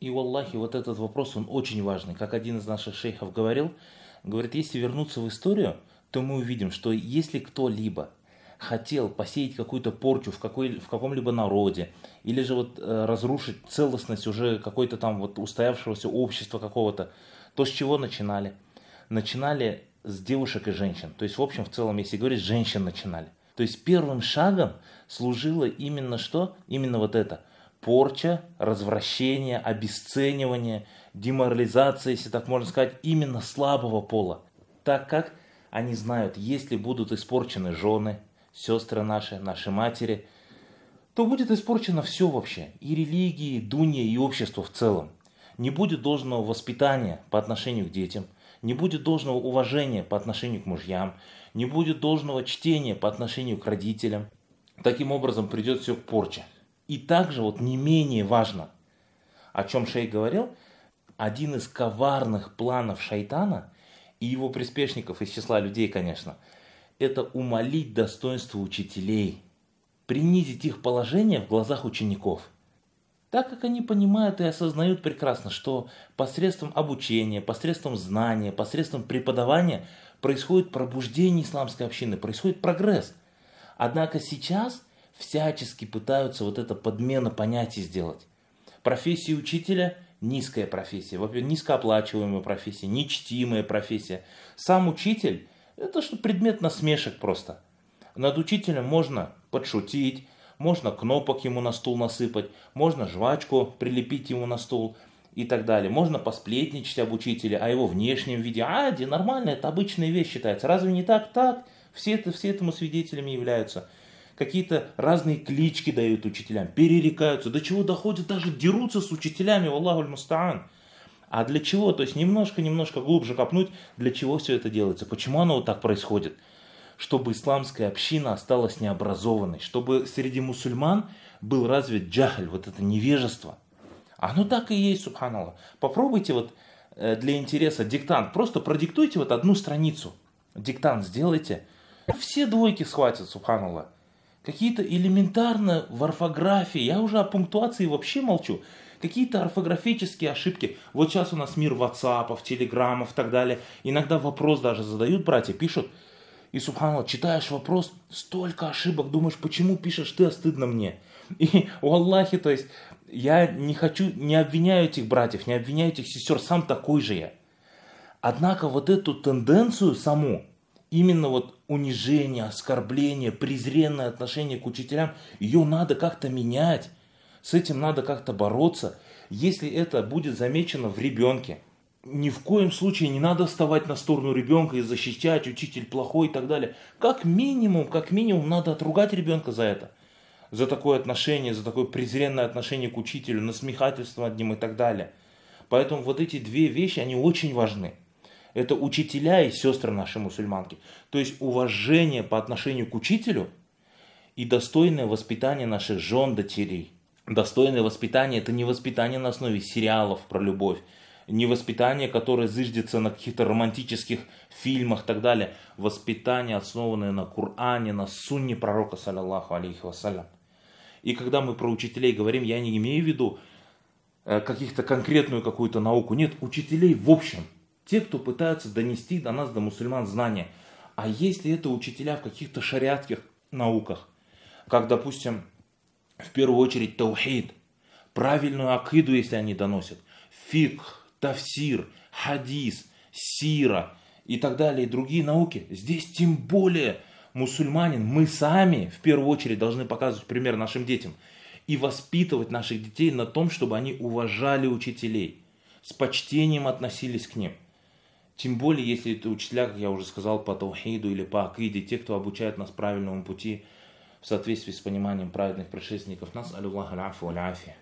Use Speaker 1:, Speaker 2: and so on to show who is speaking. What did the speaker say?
Speaker 1: И, у валлахи, вот этот вопрос, он очень важный. Как один из наших шейхов говорил, говорит, если вернуться в историю, то мы увидим, что если кто-либо хотел посеять какую-то порчу в, какой, в каком-либо народе, или же вот э, разрушить целостность уже какой-то там вот устоявшегося общества какого-то, то с чего начинали? Начинали с девушек и женщин. То есть, в общем, в целом, если говорить, женщин начинали. То есть первым шагом служило именно что? Именно вот это – порча, развращение, обесценивание, деморализация, если так можно сказать, именно слабого пола. Так как они знают, если будут испорчены жены, сестры наши, наши матери, то будет испорчено все вообще, и религии, и дунья, и общество в целом. Не будет должного воспитания по отношению к детям, не будет должного уважения по отношению к мужьям, не будет должного чтения по отношению к родителям. Таким образом придет все к порче. И также вот не менее важно, о чем Шейх говорил, один из коварных планов шайтана и его приспешников из числа людей, конечно, это умолить достоинство учителей, принизить их положение в глазах учеников – так как они понимают и осознают прекрасно, что посредством обучения, посредством знания, посредством преподавания происходит пробуждение исламской общины, происходит прогресс. Однако сейчас всячески пытаются вот это подмена понятий сделать. Профессия учителя – низкая профессия, вообще низкооплачиваемая профессия, нечтимая профессия. Сам учитель – это что предмет насмешек просто. Над учителем можно подшутить, можно кнопок ему на стул насыпать, можно жвачку прилепить ему на стул и так далее. Можно посплетничать об учителе, о его внешнем виде. А, где нормально, это обычная вещь считается. Разве не так? Так. Все, это, все этому свидетелями являются какие-то разные клички дают учителям, перерекаются, до чего доходят, даже дерутся с учителями, Аллаху мустаан. А для чего? То есть немножко-немножко глубже копнуть, для чего все это делается, почему оно вот так происходит. Чтобы исламская община осталась необразованной, чтобы среди мусульман был развит джахль, вот это невежество. Оно так и есть, субханаллах. Попробуйте вот э, для интереса диктант, просто продиктуйте вот одну страницу, диктант сделайте, все двойки схватят, субханаллах какие-то элементарно в орфографии, я уже о пунктуации вообще молчу, какие-то орфографические ошибки. Вот сейчас у нас мир ватсапов, телеграммов и так далее. Иногда вопрос даже задают, братья, пишут. И, субханаллах, читаешь вопрос, столько ошибок, думаешь, почему пишешь ты, а стыдно мне. И у Аллахи, то есть, я не хочу, не обвиняю этих братьев, не обвиняю этих сестер, сам такой же я. Однако вот эту тенденцию саму, именно вот унижение, оскорбление, презренное отношение к учителям, ее надо как-то менять, с этим надо как-то бороться. Если это будет замечено в ребенке, ни в коем случае не надо вставать на сторону ребенка и защищать, учитель плохой и так далее. Как минимум, как минимум надо отругать ребенка за это. За такое отношение, за такое презренное отношение к учителю, насмехательство над ним и так далее. Поэтому вот эти две вещи, они очень важны это учителя и сестры наши мусульманки. То есть уважение по отношению к учителю и достойное воспитание наших жен, дочерей. Достойное воспитание – это не воспитание на основе сериалов про любовь, не воспитание, которое зыждется на каких-то романтических фильмах и так далее. Воспитание, основанное на Коране, на сунне пророка, саллиллаху алейхи вассалям. И когда мы про учителей говорим, я не имею в виду э, каких-то конкретную какую-то науку. Нет, учителей в общем – те, кто пытаются донести до нас, до мусульман, знания. А есть ли это учителя в каких-то шариатских науках, как, допустим, в первую очередь таухид, правильную акиду, если они доносят, фикх, тафсир, хадис, сира и так далее, и другие науки, здесь тем более мусульманин, мы сами в первую очередь должны показывать пример нашим детям и воспитывать наших детей на том, чтобы они уважали учителей, с почтением относились к ним – тем более, если это учителя, как я уже сказал, по таухиду или по акиде, те, кто обучает нас правильному пути в соответствии с пониманием праведных предшественников нас, Аллах аляфу аляфи.